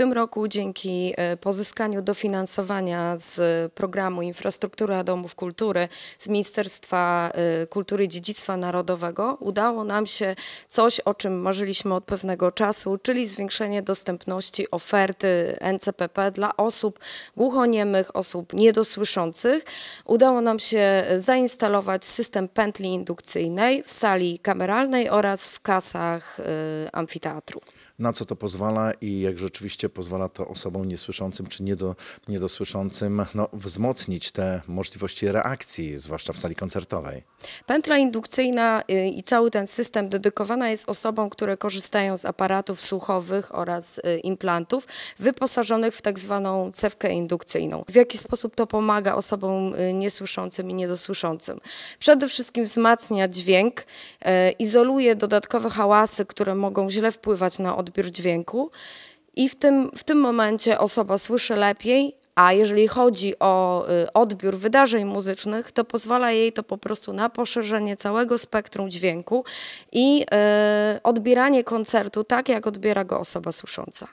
tym roku dzięki e, pozyskaniu dofinansowania z e, programu Infrastruktura Domów Kultury z Ministerstwa e, Kultury i Dziedzictwa Narodowego udało nam się coś, o czym marzyliśmy od pewnego czasu, czyli zwiększenie dostępności oferty NCPP dla osób głuchoniemych, osób niedosłyszących. Udało nam się zainstalować system pętli indukcyjnej w sali kameralnej oraz w kasach amfiteatru na co to pozwala i jak rzeczywiście pozwala to osobom niesłyszącym czy niedo, niedosłyszącym no, wzmocnić te możliwości reakcji, zwłaszcza w sali koncertowej. Pętla indukcyjna y, i cały ten system dedykowana jest osobom, które korzystają z aparatów słuchowych oraz y, implantów wyposażonych w tak zwaną cewkę indukcyjną. W jaki sposób to pomaga osobom y, niesłyszącym i niedosłyszącym? Przede wszystkim wzmacnia dźwięk, izoluje dodatkowe hałasy, które mogą źle wpływać na odbiór odbiór dźwięku i w tym, w tym momencie osoba słyszy lepiej, a jeżeli chodzi o y, odbiór wydarzeń muzycznych, to pozwala jej to po prostu na poszerzenie całego spektrum dźwięku i y, odbieranie koncertu tak, jak odbiera go osoba słysząca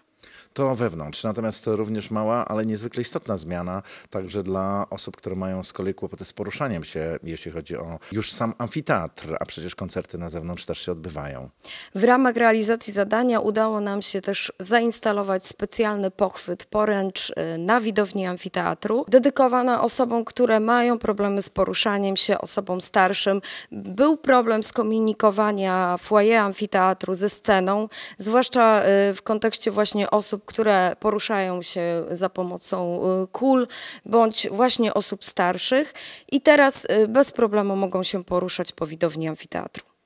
to wewnątrz. Natomiast to również mała, ale niezwykle istotna zmiana także dla osób, które mają z kolei kłopoty z poruszaniem się, jeśli chodzi o już sam amfiteatr, a przecież koncerty na zewnątrz też się odbywają. W ramach realizacji zadania udało nam się też zainstalować specjalny pochwyt, poręcz y, na widowni amfiteatru, dedykowana osobom, które mają problemy z poruszaniem się, osobom starszym. Był problem skomunikowania foyer amfiteatru ze sceną, zwłaszcza y, w kontekście właśnie osób które poruszają się za pomocą y, kul bądź właśnie osób starszych i teraz y, bez problemu mogą się poruszać po widowni amfiteatru.